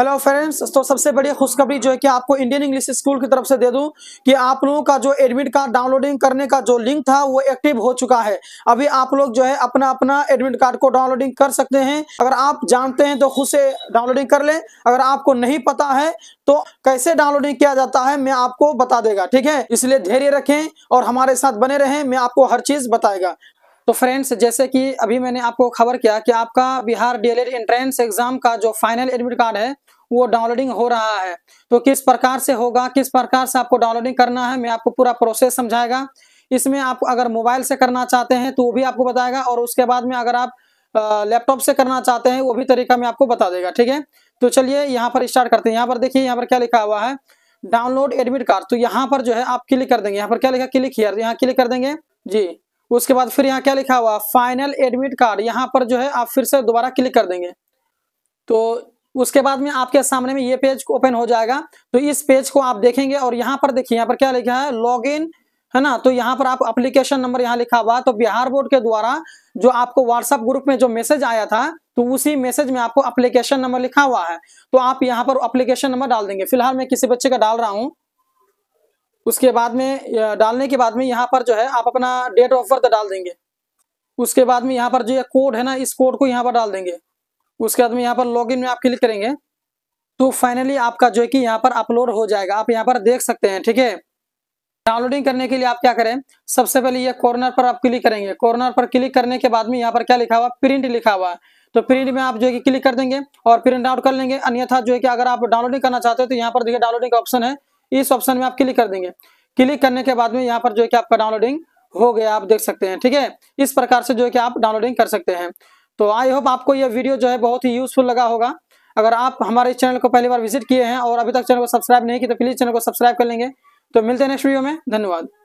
hello friends तो सबसे बड़ी खुशखबरी जो है कि आपको इंडियन इंग्लिश स्कूल की तरफ से दे दूं कि आप लोगों का जो एडमिट कार्ड डाउनलोडिंग करने का जो लिंक था वो एक्टिव हो चुका है अभी आप लोग जो है अपना अपना एडमिट कार्ड को डाउनलोडिंग कर सकते हैं अगर आप जानते हैं तो खुद से डाउनलोडिंग कर लें अगर आपको नहीं पता है तो कैसे डाउनलोडिंग किया जाता है मैं आपको बता देगा ठीक है इसलिए धैर्य रखें और हमारे साथ बने रहें मैं आपको हर चीज बताएगा तो फ्रेंड्स जैसे कि अभी मैंने आपको खबर किया कि आपका बिहार डी एंट्रेंस एग्जाम का जो फाइनल एडमिट कार्ड है वो डाउनलोडिंग हो रहा है तो किस प्रकार से होगा किस प्रकार से आपको डाउनलोडिंग करना है मैं आपको पूरा प्रोसेस समझाएगा इसमें आप अगर मोबाइल से करना चाहते हैं तो वो भी आपको बताएगा और उसके बाद में अगर आप लैपटॉप से करना चाहते हैं वो भी तरीका मैं आपको बता देगा ठीक है तो चलिए यहाँ पर स्टार्ट करते हैं यहाँ पर देखिए यहाँ पर क्या लिखा हुआ है डाउनलोड एडमिट कार्ड तो यहाँ पर जो है आप क्लिक कर देंगे यहाँ पर क्या लिखा क्लिक हियर यहाँ क्लिक कर देंगे जी उसके बाद फिर यहाँ क्या लिखा हुआ फाइनल एडमिट कार्ड यहाँ पर जो है आप फिर से दोबारा क्लिक कर देंगे तो उसके बाद में आपके सामने में ये पेज ओपन हो जाएगा तो इस पेज को आप देखेंगे और यहाँ पर देखिए यहाँ पर क्या लिखा है लॉग इन है ना तो यहाँ पर आप अप्लीकेशन नंबर यहाँ लिखा हुआ तो बिहार बोर्ड के द्वारा जो आपको व्हाट्सएप ग्रुप में जो मैसेज आया था तो उसी मैसेज में आपको अप्लीकेशन नंबर लिखा हुआ है तो आप यहाँ पर अप्लीकेशन नंबर डाल देंगे फिलहाल मैं किसी बच्चे का डाल रहा हूँ उसके बाद में डालने के बाद में यहाँ पर जो है आप अपना डेट ऑफ बर्थ डाल देंगे उसके बाद में यहाँ पर जो कोड है ना इस कोड को यहाँ पर डाल देंगे उसके बाद में यहाँ पर लॉगिन में आप क्लिक करेंगे तो फाइनली आपका जो है कि यहाँ पर अपलोड हो जाएगा आप यहाँ पर देख सकते हैं ठीक है डाउनलोडिंग करने के लिए आप क्या करें सबसे पहले ये कॉर्नर पर आप क्लिक करेंगे कॉर्नर पर क्लिक करने के बाद में यहाँ पर क्या लिखा हुआ प्रिंट लिखा हुआ है तो प्रिंट में आप जो है कि क्लिक कर देंगे और प्रिंट आउट कर लेंगे अन्यथा जो है कि अगर आप डाउनलोडिंग करना चाहते हो तो यहाँ पर देखिए डाउनलोडिंग का ऑप्शन है इस ऑप्शन में आप क्लिक कर देंगे क्लिक करने के बाद में यहाँ पर जो है कि आपका डाउनलोडिंग हो गया आप देख सकते हैं ठीक है इस प्रकार से जो है कि आप डाउनलोडिंग कर सकते हैं तो आई होप आपको यह वीडियो जो है बहुत ही यूजफुल लगा होगा अगर आप हमारे चैनल को पहली बार विजिट किए हैं और अभी तक चैनल को सब्सक्राइब नहीं किया तो प्लीज़ चैनल को सब्सक्राइब कर लेंगे तो मिलते हैं नेक्स्ट वीडियो में धन्यवाद